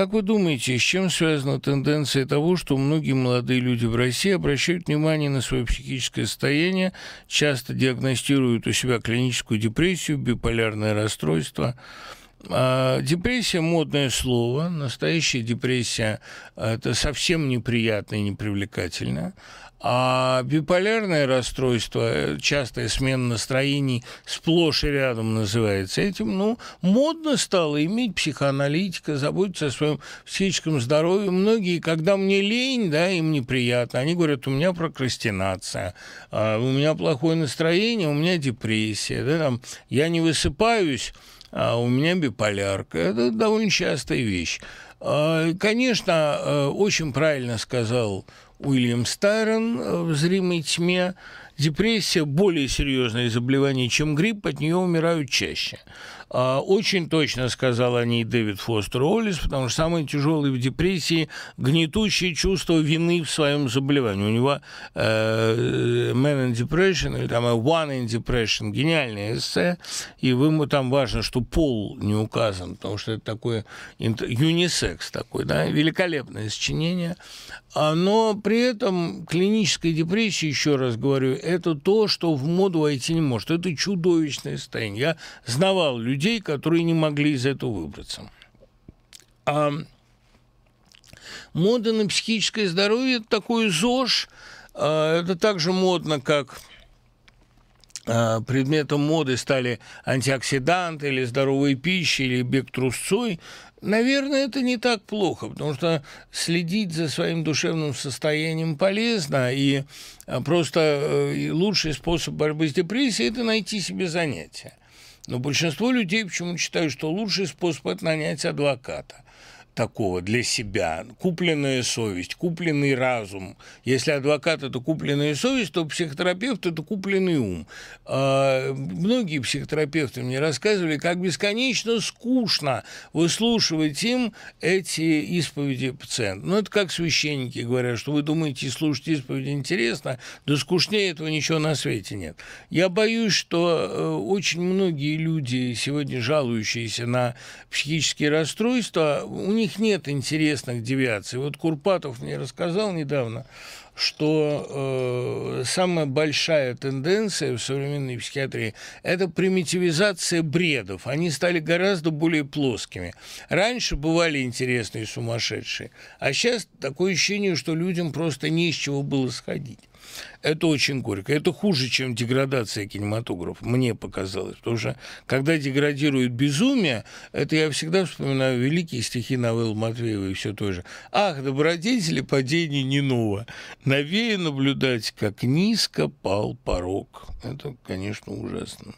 Как вы думаете, с чем связана тенденция того, что многие молодые люди в России обращают внимание на свое психическое состояние, часто диагностируют у себя клиническую депрессию, биполярное расстройство – а, депрессия – модное слово. Настоящая депрессия а, – это совсем неприятно и непривлекательно. А биполярное расстройство, э, частая смена настроений сплошь и рядом называется этим. Ну, модно стало иметь психоаналитика, заботиться о своем психическом здоровье. Многие, когда мне лень, да, им неприятно. Они говорят, у меня прокрастинация, а, у меня плохое настроение, у меня депрессия, да, там, я не высыпаюсь, а у меня биполярка. Это довольно частая вещь. А, конечно, э, очень правильно сказал Уильям Старен э, в «Зримой тьме», депрессия – более серьезное заболевание, чем грипп, от нее умирают чаще. А, очень точно сказал о ней Дэвид Фостер Уоллес, потому что самое тяжелое в депрессии – гнетущее чувство вины в своем заболевании. У него э, «Man in Depression» или там э, «One in Depression» – гениальное эссе, и ему там важно, что пол не указан, потому что это такое юнисекс такой, да, великолепное сочинение. А, но при этом клиническая депрессия, еще раз говорю, это то, что в моду войти не может. Это чудовищное состояние. Я знавал людей, которые не могли из этого выбраться. А мода на психическое здоровье – это такой ЗОЖ. А, это так же модно, как Э, предметом моды стали антиоксиданты или здоровые пищи или бег трусцой, наверное, это не так плохо, потому что следить за своим душевным состоянием полезно, и э, просто э, лучший способ борьбы с депрессией – это найти себе занятие. Но большинство людей почему то считают, что лучший способ – это нанять адвоката – такого для себя. Купленная совесть, купленный разум. Если адвокат – это купленная совесть, то психотерапевт – это купленный ум. А, многие психотерапевты мне рассказывали, как бесконечно скучно выслушивать им эти исповеди пациентов. Ну, это как священники говорят, что вы думаете, слушать исповеди интересно, да скучнее этого ничего на свете нет. Я боюсь, что э, очень многие люди, сегодня жалующиеся на психические расстройства, у них них нет интересных девиаций. Вот Курпатов мне рассказал недавно что э, самая большая тенденция в современной психиатрии – это примитивизация бредов. Они стали гораздо более плоскими. Раньше бывали интересные сумасшедшие, а сейчас такое ощущение, что людям просто не с чего было сходить. Это очень горько. Это хуже, чем деградация кинематографа, мне показалось. Потому что, когда деградирует безумие, это я всегда вспоминаю великие стихи Навелла Матвеева и все то же. «Ах, добродетели, падение не ново». Новее наблюдать, как низко пал порог. Это, конечно, ужасно.